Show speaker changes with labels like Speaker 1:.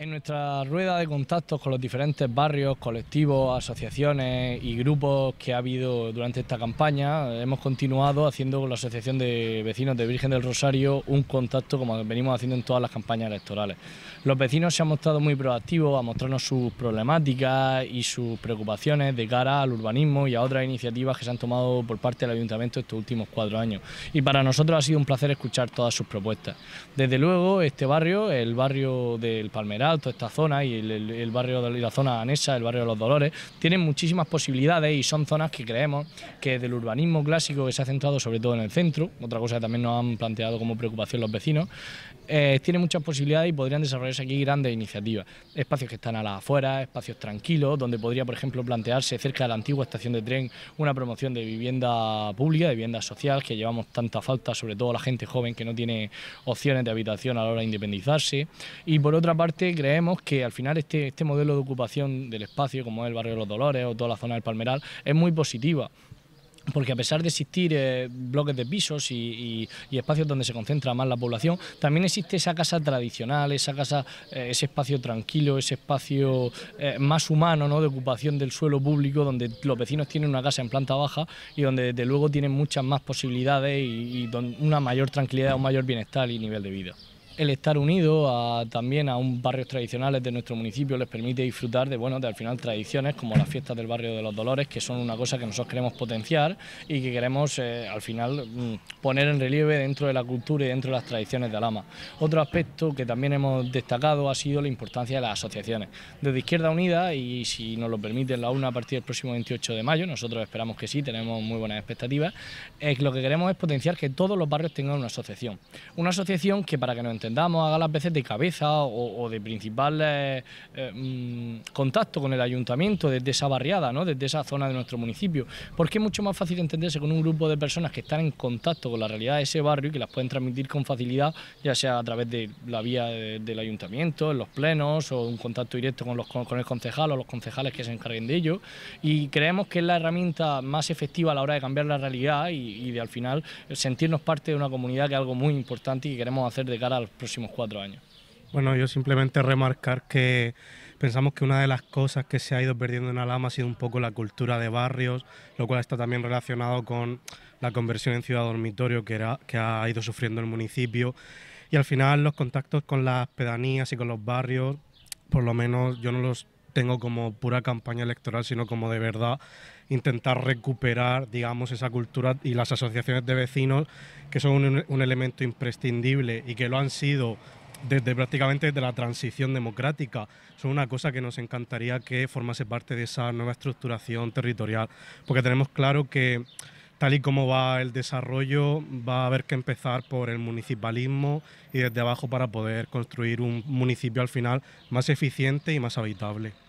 Speaker 1: En nuestra rueda de contactos con los diferentes barrios, colectivos, asociaciones y grupos que ha habido durante esta campaña, hemos continuado haciendo con la Asociación de Vecinos de Virgen del Rosario un contacto como venimos haciendo en todas las campañas electorales. Los vecinos se han mostrado muy proactivos a mostrarnos sus problemáticas y sus preocupaciones de cara al urbanismo y a otras iniciativas que se han tomado por parte del Ayuntamiento estos últimos cuatro años. Y para nosotros ha sido un placer escuchar todas sus propuestas. Desde luego, este barrio, el barrio del Palmerá, esta zona y el, barrio de la zona anesa, el barrio de los Dolores, tienen muchísimas posibilidades y son zonas que creemos que del urbanismo clásico que se ha centrado sobre todo en el centro, otra cosa que también nos han planteado como preocupación los vecinos, eh, tiene muchas posibilidades y podrían desarrollarse aquí grandes iniciativas. Espacios que están a la afuera... espacios tranquilos, donde podría, por ejemplo, plantearse cerca de la antigua estación de tren una promoción de vivienda pública, de vivienda social, que llevamos tanta falta, sobre todo la gente joven que no tiene opciones de habitación a la hora de independizarse. Y por otra parte, creemos que al final este, este, modelo de ocupación del espacio, como es el barrio de los Dolores o toda la zona del Palmeral, es muy positiva porque a pesar de existir eh, bloques de pisos y, espacios donde se concentra más la población, también existe esa casa tradicional, esa casa, eh, ese espacio tranquilo, ese espacio eh, más humano, ¿no? de ocupación del suelo público, donde los vecinos tienen una casa en planta baja y donde desde luego tienen muchas más posibilidades y, una mayor tranquilidad, un mayor bienestar y nivel de vida el estar unido a, también a un barrios tradicionales de nuestro municipio les permite disfrutar de, bueno, de al final tradiciones como las fiestas del barrio de los Dolores, que son una cosa que nosotros queremos potenciar y que queremos eh, al final mm, poner en relieve dentro de la cultura y dentro de las tradiciones de Alama. Otro aspecto que también hemos destacado ha sido la importancia de las asociaciones. Desde Izquierda Unida, y si nos lo permiten la UNA a partir del próximo 28 de mayo, nosotros esperamos que sí, tenemos muy buenas expectativas, eh, lo que queremos es potenciar que todos los barrios tengan una asociación. Una asociación que para que no entendamos Hagan las veces de cabeza o, de principal eh, mm, contacto con el ayuntamiento desde esa barriada, desde esa zona de nuestro municipio, porque es mucho más fácil entenderse con un grupo de personas que están en contacto con la realidad de ese barrio y que las pueden transmitir con facilidad, ya sea a través de la vía del ayuntamiento, en los plenos o un contacto directo con, los, con, el concejal o los concejales que se encarguen de ello. Y creemos que es la herramienta más efectiva a la hora de cambiar la realidad y, y de al final sentirnos parte de una comunidad que es algo muy importante y que queremos hacer de cara al próximos cuatro años.
Speaker 2: Bueno, yo simplemente remarcar que pensamos que una de las cosas que se ha ido perdiendo en alama ha sido un poco la cultura de barrios, lo cual está también relacionado con la conversión en ciudad dormitorio que, que ha ido sufriendo el municipio. Y al final los contactos con las pedanías y con los barrios, por lo menos yo no los tengo como pura campaña electoral, sino como de verdad intentar recuperar, digamos, esa cultura y las asociaciones de vecinos, que son un, un elemento imprescindible y que lo han sido desde prácticamente desde la transición democrática. Son una cosa que nos encantaría que formase parte de esa nueva estructuración territorial, porque tenemos claro que tal y como va el desarrollo, va a haber que empezar por el municipalismo y desde abajo para poder construir un municipio al final más eficiente y más habitable.